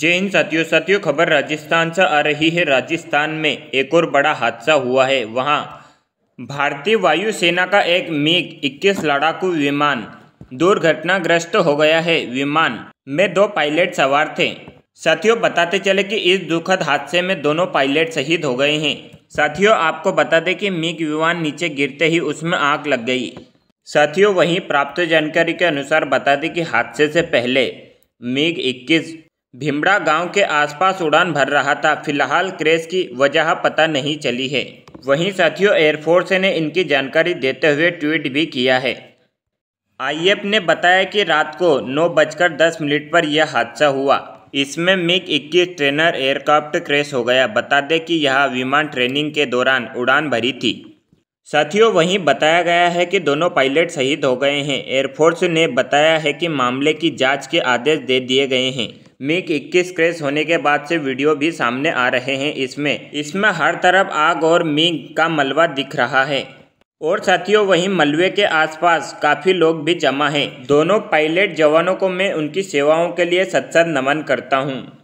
जय हिंद साथियों साथियों खबर राजस्थान से आ रही है राजस्थान में एक और बड़ा हादसा हुआ है वहां भारतीय वायुसेना का एक मिग 21 लड़ाकू विमान दुर्घटनाग्रस्त हो गया है विमान में दो पायलट सवार थे साथियों बताते चले कि इस दुखद हादसे में दोनों पायलट शहीद हो गए हैं साथियों आपको बता दें कि मिग विमान नीचे गिरते ही उसमें आग लग गई साथियों वहीं प्राप्त जानकारी के अनुसार बता दें कि हादसे से पहले मिग 21 भीमड़ा गांव के आसपास उड़ान भर रहा था फिलहाल क्रेश की वजह पता नहीं चली है वहीं साथियों एयरफोर्स ने इनकी जानकारी देते हुए ट्वीट भी किया है आई ने बताया कि रात को नौ बजकर दस मिनट पर यह हादसा हुआ इसमें मिग 21 ट्रेनर एयरक्राफ्ट क्रेश हो गया बता दें कि यह विमान ट्रेनिंग के दौरान उड़ान भरी थी साथियों वहीं बताया गया है कि दोनों पायलट शहीद हो गए हैं एयरफोर्स ने बताया है कि मामले की जांच के आदेश दे दिए गए हैं मिग इक्कीस क्रेश होने के बाद से वीडियो भी सामने आ रहे हैं इसमें इसमें हर तरफ आग और मिग का मलबा दिख रहा है और साथियों वहीं मलबे के आसपास काफ़ी लोग भी जमा हैं दोनों पायलट जवानों को मैं उनकी सेवाओं के लिए सत्सत नमन करता हूँ